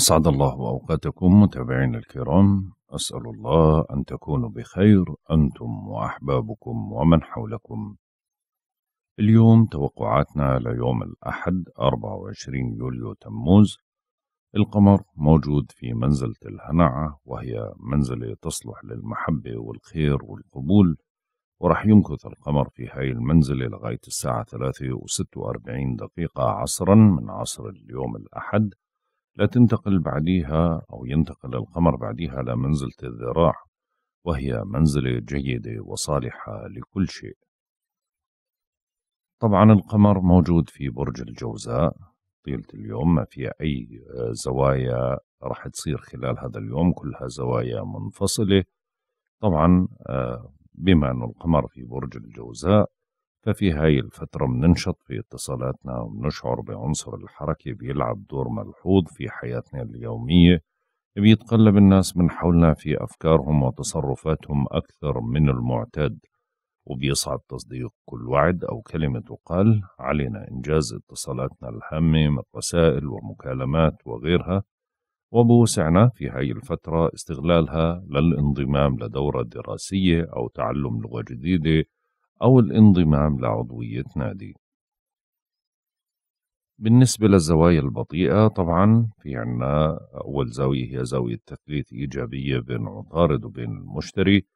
أسعد الله أوقاتكم متابعينا الكرام أسأل الله أن تكونوا بخير أنتم وأحبابكم ومن حولكم اليوم توقعاتنا ليوم الأحد 24 يوليو تموز القمر موجود في منزلة الهنعة وهي منزلة تصلح للمحبة والخير والقبول ورح يمكث القمر في هاي المنزلة لغاية الساعة 3 و46 دقيقة عصرا من عصر اليوم الأحد لا تنتقل بعديها أو ينتقل القمر بعديها إلى منزلة الذراع وهي منزلة جيدة وصالحة لكل شيء طبعا القمر موجود في برج الجوزاء طيلة اليوم ما فيها أي زوايا راح تصير خلال هذا اليوم كلها زوايا منفصلة طبعا آه، بما أن القمر في برج الجوزاء ففي هاي الفترة بننشط في اتصالاتنا ومنشعر بعنصر الحركة بيلعب دور ملحوظ في حياتنا اليومية بيتقلب الناس من حولنا في أفكارهم وتصرفاتهم أكثر من المعتاد وبيصعب تصديق كل وعد أو كلمة تقال علينا إنجاز اتصالاتنا الهامة من رسائل ومكالمات وغيرها وبوسعنا في هاي الفترة استغلالها للانضمام لدورة دراسية أو تعلم لغة جديدة أو الانضمام لعضوية نادي بالنسبة للزوايا البطيئة طبعا في عنا أول زاوية هي زاوية تثبيت إيجابية بين عطارد وبين المشتري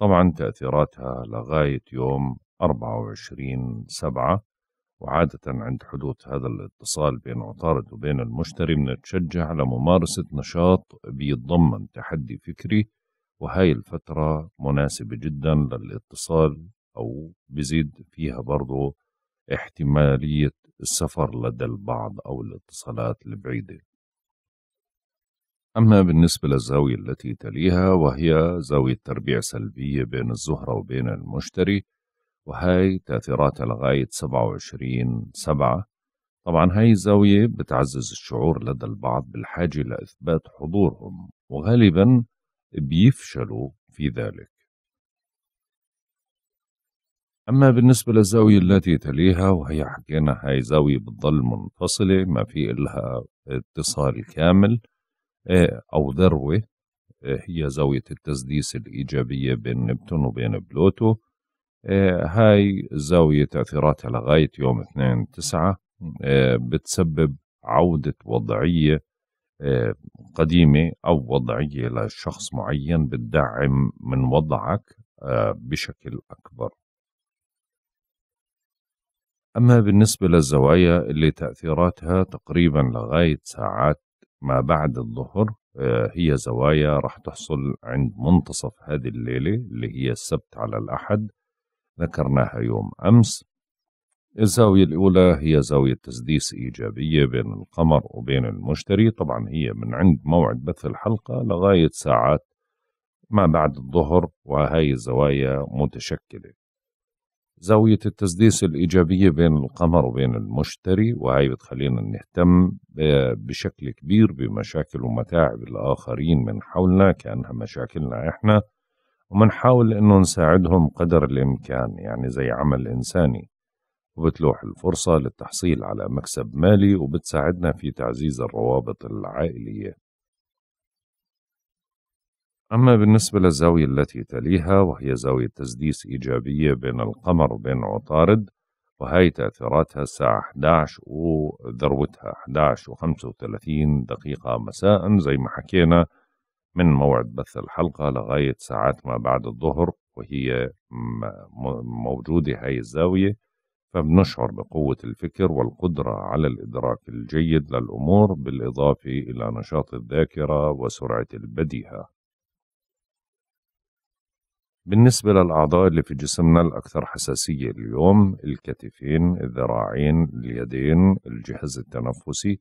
طبعا تأثيراتها لغاية يوم 24 سبعة وعادة عند حدوث هذا الاتصال بين عطارد وبين المشتري بنتشجع على ممارسة نشاط بيتضمن تحدي فكري وهاي الفترة مناسبة جدا للاتصال أو بزيد فيها برضه احتمالية السفر لدى البعض أو الاتصالات البعيدة أما بالنسبة للزاوية التي تليها وهي زاوية تربيع سلبية بين الزهرة وبين المشتري وهي تأثيراتها لغاية 27 سبعة طبعا هاي الزاوية بتعزز الشعور لدى البعض بالحاجة لإثبات حضورهم وغالبا بيفشلوا في ذلك أما بالنسبة للزاوية التي تليها وهي حكينا هاي زاوية بتضل منفصلة ما في إلها اتصال كامل إيه، أو ذروة إيه، هي زاوية التسديس الإيجابية بين نبتون وبين بلوتو إيه، هاي زاوية تأثيراتها لغاية يوم 2 9 بتسبب عودة وضعية قديمة أو وضعية لشخص معين بتدعم من وضعك آه، بشكل أكبر أما بالنسبة للزوايا اللي تأثيراتها تقريبا لغاية ساعات ما بعد الظهر آه، هي زوايا راح تحصل عند منتصف هذه الليلة اللي هي السبت على الأحد ذكرناها يوم أمس الزاوية الأولى هي زاوية تسديس إيجابية بين القمر وبين المشتري طبعا هي من عند موعد بث الحلقة لغاية ساعات ما بعد الظهر وهي الزوايا متشكلة زاوية التسديس الإيجابية بين القمر وبين المشتري وهي بتخلينا نهتم بشكل كبير بمشاكل ومتاعب الآخرين من حولنا كأنها مشاكلنا إحنا ومنحاول إنه نساعدهم قدر الإمكان يعني زي عمل إنساني وبتلوح الفرصة للتحصيل على مكسب مالي وبتساعدنا في تعزيز الروابط العائلية أما بالنسبة للزاوية التي تليها وهي زاوية تسديس إيجابية بين القمر وبين عطارد وهي تأثيراتها الساعة 11 وذروتها 11 و35 دقيقة مساء زي ما حكينا من موعد بث الحلقة لغاية ساعات ما بعد الظهر وهي موجودة هاي الزاوية فبنشعر بقوة الفكر والقدرة على الإدراك الجيد للأمور بالإضافة إلى نشاط الذاكرة وسرعة البديهة بالنسبة للأعضاء اللي في جسمنا الأكثر حساسية اليوم الكتفين الذراعين اليدين الجهاز التنفسي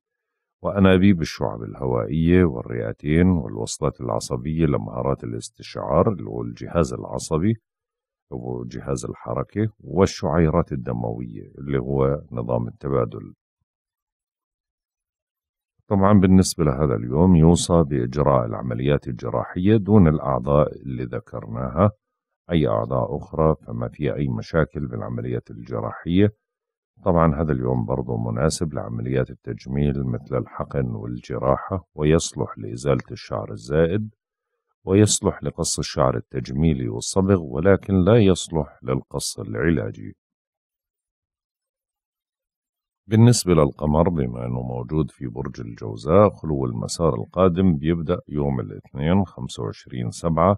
وأنابيب الشعب الهوائية والرئتين والوصلات العصبية لمهارات الاستشعار اللي هو الجهاز العصبي وجهاز الحركة والشعيرات الدموية اللي هو نظام التبادل طبعا بالنسبة لهذا اليوم يوصى بإجراء العمليات الجراحية دون الأعضاء اللي ذكرناها أي أعضاء أخرى فما في أي مشاكل بالعمليات الجراحية طبعا هذا اليوم برضو مناسب لعمليات التجميل مثل الحقن والجراحة ويصلح لإزالة الشعر الزائد ويصلح لقص الشعر التجميلي والصبغ ولكن لا يصلح للقص العلاجي بالنسبة للقمر بما أنه موجود في برج الجوزاء خلو المسار القادم بيبدأ يوم الاثنين 25 سبعة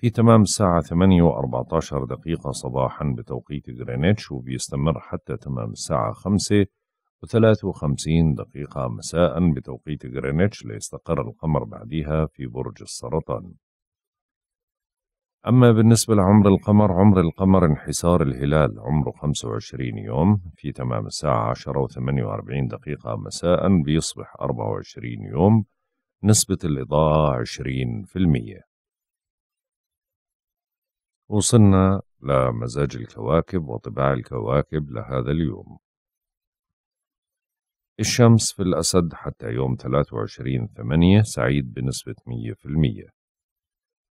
في تمام الساعة 8 و14 دقيقة صباحا بتوقيت غرينتش وبيستمر حتى تمام الساعة 5 و53 دقيقة مساء بتوقيت غرينتش ليستقر القمر بعدها في برج السرطان أما بالنسبة لعمر القمر عمر القمر انحسار الهلال عمره 25 يوم في تمام الساعة 10 و48 دقيقة مساء بيصبح 24 يوم نسبة الإضاءة 20% وصلنا لمزاج الكواكب وطباع الكواكب لهذا اليوم الشمس في الأسد حتى يوم 23 8 سعيد بنسبة 100%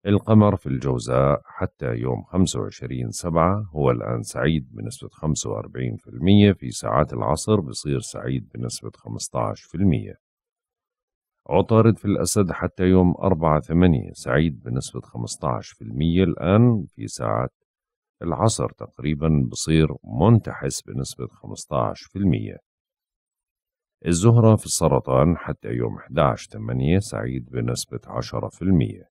القمر في الجوزاء حتى يوم 25 7 هو الآن سعيد بنسبة 45% في ساعات العصر بصير سعيد بنسبة 15% عطارد في الأسد حتى يوم 4 8 سعيد بنسبة 15% الآن في ساعة العصر تقريبا بصير منتحس بنسبة 15% الزهرة في السرطان حتى يوم 11 8 سعيد بنسبة 10%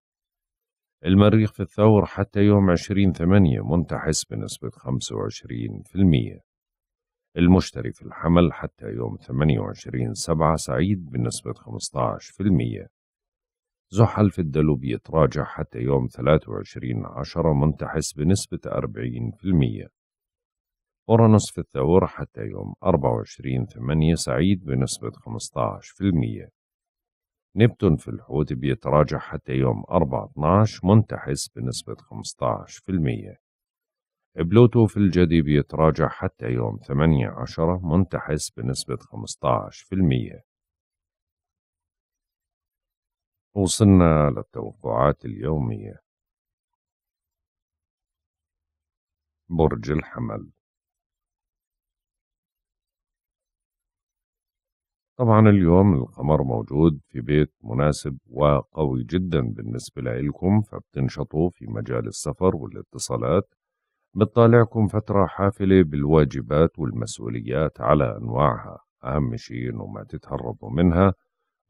المريخ في الثور حتى يوم 20 8 منتحس بنسبة 25% المشتري في الحمل حتى يوم 28 سبعة سعيد بنسبة 15% زحل في الدلو بيتراجع حتى يوم 23 عشرة منتحس بنسبة 40% أورانوس في الثور حتى يوم 24 8 سعيد بنسبة 15% نبتون في الحوت بيتراجع حتى يوم 4 12 منتحس بنسبة 15% بلوتو في الجدي بيتراجع حتى يوم ثمانية عشرة منتحس بنسبة 15% وصلنا للتوقعات اليومية برج الحمل طبعا اليوم القمر موجود في بيت مناسب وقوي جدا بالنسبة لكم فبتنشطوا في مجال السفر والاتصالات بتطالعكم فترة حافلة بالواجبات والمسؤوليات على أنواعها أهم شيء إنه ما تتهربوا منها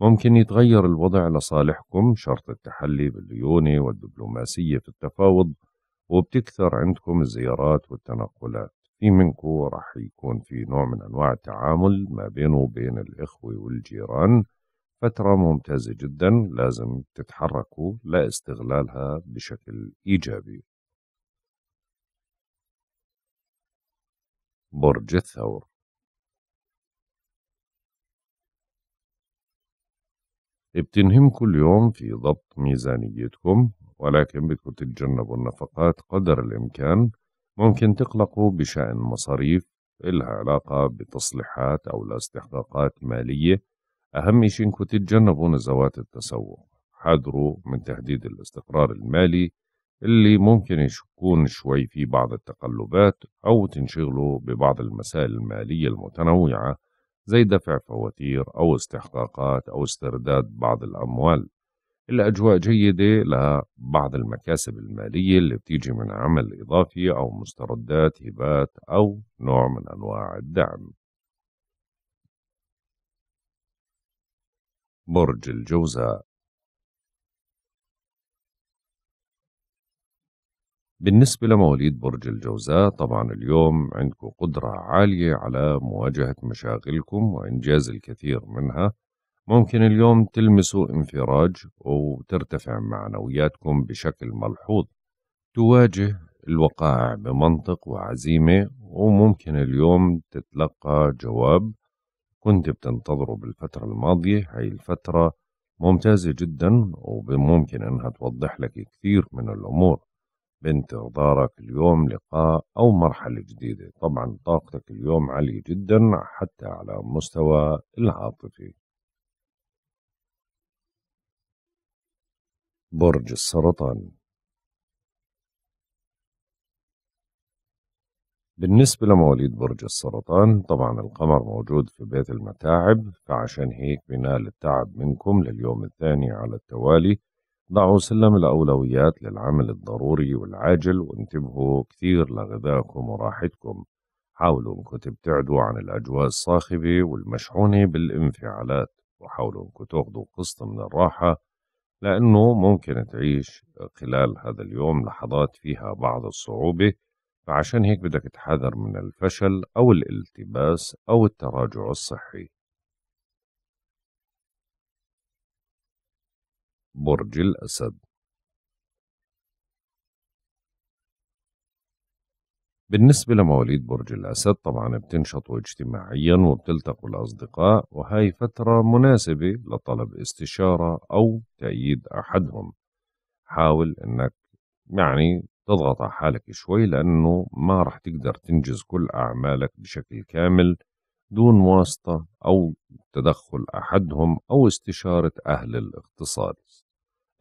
ممكن يتغير الوضع لصالحكم شرط التحلي بالليونة والدبلوماسية في التفاوض وبتكثر عندكم الزيارات والتنقلات في منكم رح يكون في نوع من أنواع التعامل ما بينه وبين الإخوة والجيران فترة ممتازة جدا لازم تتحركوا لاستغلالها بشكل إيجابي برج الثور بتنهم كل يوم في ضبط ميزانيتكم ولكن بدكم تتجنبوا النفقات قدر الإمكان ممكن تقلقوا بشأن مصاريف إلها علاقة بتصليحات أو لاستحقاقات مالية أهم شيء إنكم تتجنبوا نزوات التسوق حذروا من تهديد الاستقرار المالي اللي ممكن يشكون شوي في بعض التقلبات أو تنشغلوا ببعض المسائل المالية المتنوعة زي دفع فواتير أو استحقاقات أو استرداد بعض الأموال الأجواء جيدة لبعض المكاسب المالية اللي بتيجي من عمل إضافي أو مستردات هبات أو نوع من أنواع الدعم برج الجوزاء بالنسبة لمواليد برج الجوزاء طبعا اليوم عندكم قدرة عالية على مواجهة مشاغلكم وإنجاز الكثير منها ممكن اليوم تلمسوا انفراج وترتفع معنوياتكم بشكل ملحوظ تواجه الوقائع بمنطق وعزيمة وممكن اليوم تتلقى جواب كنت بتنتظره بالفترة الماضية هاي الفترة ممتازة جدا وممكن انها توضح لك كثير من الامور بنت غدارك اليوم لقاء أو مرحلة جديدة طبعا طاقتك اليوم عالية جدا حتى على مستوى العاطفي برج السرطان بالنسبة لمواليد برج السرطان طبعا القمر موجود في بيت المتاعب فعشان هيك بنال التعب منكم لليوم الثاني على التوالي ضعوا سلم الأولويات للعمل الضروري والعاجل وانتبهوا كثير لغذائكم وراحتكم حاولوا انكم تبتعدوا عن الأجواء الصاخبة والمشحونة بالانفعالات وحاولوا انكم تاخذوا قسط من الراحة لأنه ممكن تعيش خلال هذا اليوم لحظات فيها بعض الصعوبة فعشان هيك بدك تحذر من الفشل أو الالتباس أو التراجع الصحي برج الأسد بالنسبة لمواليد برج الأسد طبعا بتنشطوا اجتماعيا وبتلتقوا الأصدقاء وهاي فترة مناسبة لطلب استشارة أو تأييد أحدهم حاول أنك يعني تضغط على حالك شوي لأنه ما رح تقدر تنجز كل أعمالك بشكل كامل دون واسطة أو تدخل أحدهم أو استشارة أهل الاقتصاد.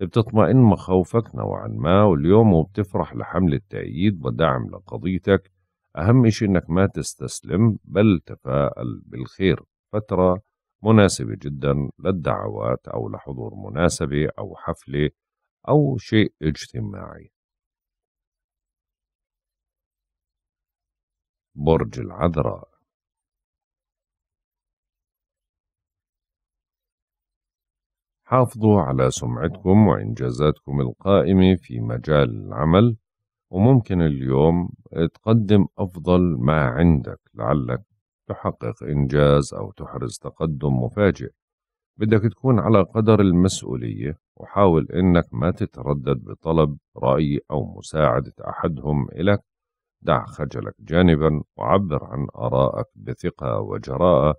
بتطمئن مخاوفك نوعا ما واليوم وبتفرح لحمل التأييد ودعم لقضيتك أهم إشي إنك ما تستسلم بل تفاءل بالخير فترة مناسبة جدا للدعوات أو لحضور مناسبة أو حفلة أو شيء اجتماعي برج العذراء حافظوا على سمعتكم وإنجازاتكم القائمة في مجال العمل وممكن اليوم تقدم أفضل ما عندك لعلك تحقق إنجاز أو تحرز تقدم مفاجئ بدك تكون على قدر المسؤولية وحاول إنك ما تتردد بطلب رأي أو مساعدة أحدهم إلك دع خجلك جانبا وعبر عن آرائك بثقة وجراءة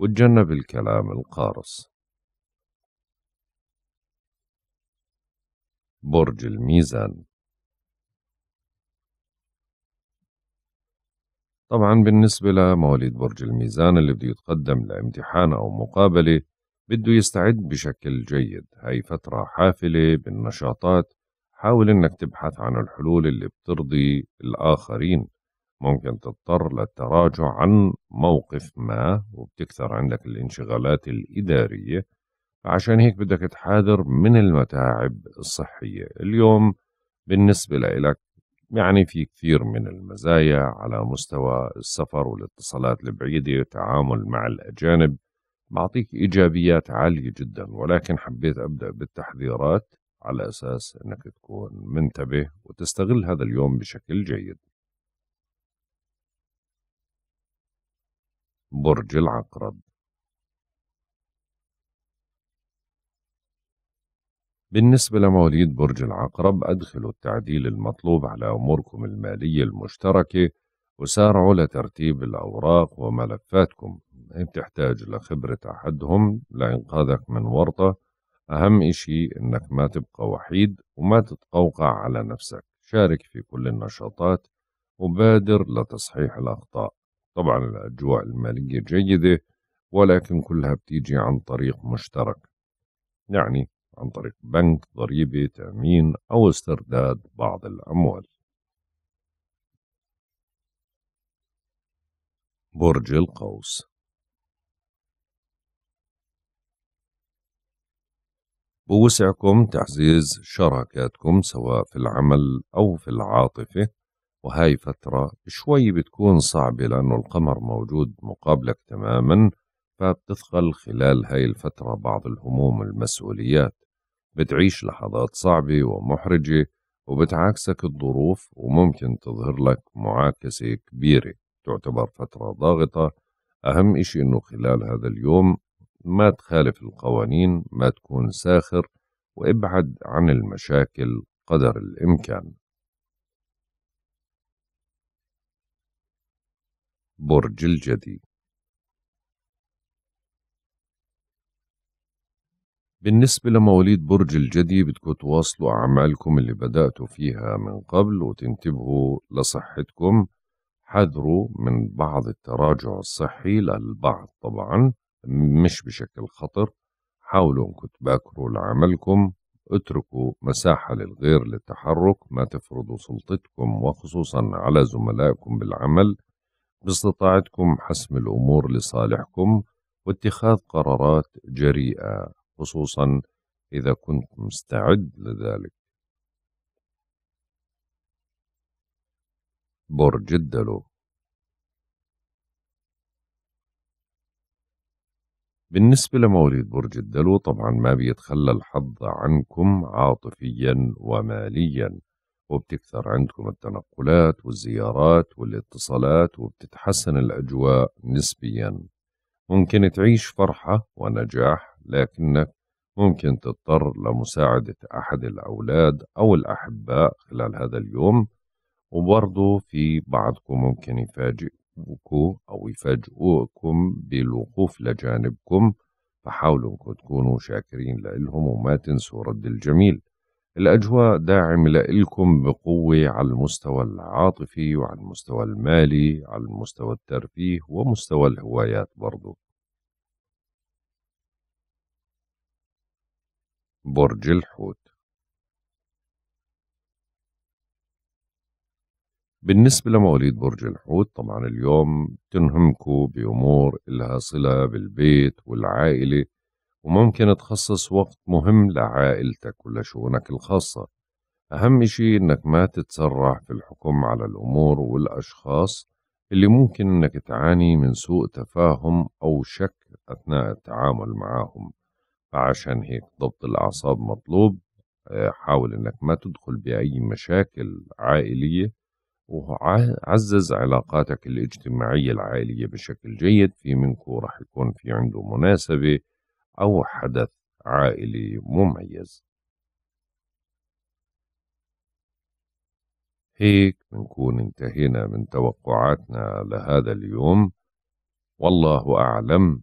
وتجنب الكلام القارص برج الميزان طبعا بالنسبة لمواليد برج الميزان اللي بده يتقدم لامتحان أو مقابلة بده يستعد بشكل جيد هاي فترة حافلة بالنشاطات حاول انك تبحث عن الحلول اللي بترضي الآخرين ممكن تضطر للتراجع عن موقف ما وبتكثر عندك الانشغالات الإدارية عشان هيك بدك تحاذر من المتاعب الصحية اليوم بالنسبة لإلك يعني في كثير من المزايا على مستوى السفر والاتصالات البعيدة والتعامل مع الأجانب بعطيك إيجابيات عالية جدا ولكن حبيت أبدأ بالتحذيرات على أساس أنك تكون منتبه وتستغل هذا اليوم بشكل جيد برج العقرب بالنسبة لمواليد برج العقرب أدخلوا التعديل المطلوب على أموركم المالية المشتركة وسارعوا لترتيب الأوراق وملفاتكم بتحتاج لخبرة أحدهم لإنقاذك من ورطة أهم إشي إنك ما تبقى وحيد وما تتقوقع على نفسك شارك في كل النشاطات وبادر لتصحيح الأخطاء طبعا الأجواء المالية جيدة ولكن كلها بتيجي عن طريق مشترك يعني عن طريق بنك ضريبة تأمين أو استرداد بعض الأموال برج القوس بوسعكم تعزيز شراكاتكم سواء في العمل أو في العاطفة وهاي فترة شوي بتكون صعبة لأنه القمر موجود مقابلك تماما فبتثقل خلال هاي الفترة بعض الهموم والمسؤوليات بتعيش لحظات صعبة ومحرجة وبتعاكسك الظروف وممكن تظهر لك معاكسة كبيرة تعتبر فترة ضاغطة أهم إشي إنه خلال هذا اليوم ما تخالف القوانين ما تكون ساخر وابعد عن المشاكل قدر الإمكان برج الجدي بالنسبة لمواليد برج الجدي بدكم تواصلوا أعمالكم اللي بدأتوا فيها من قبل وتنتبهوا لصحتكم حذروا من بعض التراجع الصحي للبعض طبعا مش بشكل خطر حاولوا انكم تباكروا لعملكم اتركوا مساحة للغير للتحرك ما تفرضوا سلطتكم وخصوصا على زملائكم بالعمل باستطاعتكم حسم الأمور لصالحكم واتخاذ قرارات جريئة خصوصا إذا كنت مستعد لذلك برج الدلو بالنسبة لمواليد برج الدلو طبعا ما بيتخلى الحظ عنكم عاطفيا وماليا وبتكثر عندكم التنقلات والزيارات والاتصالات وبتتحسن الأجواء نسبيا ممكن تعيش فرحة ونجاح لكنك ممكن تضطر لمساعدة أحد الأولاد أو الأحباء خلال هذا اليوم وبرضه في بعضكم ممكن يفاجئكم أو يفاجئوكم بالوقوف لجانبكم فحاولوا انكم تكونوا شاكرين لإلهم وما تنسوا رد الجميل الأجواء داعمة لإلكم بقوة على المستوى العاطفي وعلى المستوى المالي على المستوى الترفيه ومستوى الهوايات برضو برج الحوت بالنسبة لمواليد برج الحوت طبعا اليوم تنهمكوا بأمور إلها صلة بالبيت والعائلة وممكن تخصص وقت مهم لعائلتك ولشؤونك الخاصة أهم شيء إنك ما تتسرع في الحكم على الأمور والأشخاص اللي ممكن إنك تعاني من سوء تفاهم أو شك أثناء التعامل معهم فعشان هيك ضبط الأعصاب مطلوب آه، حاول إنك ما تدخل بأي مشاكل عائلية وعزز علاقاتك الاجتماعية العائلية بشكل جيد في منكو رح يكون في عنده مناسبة أو حدث عائلي مميز هيك بنكون انتهينا من توقعاتنا لهذا اليوم والله أعلم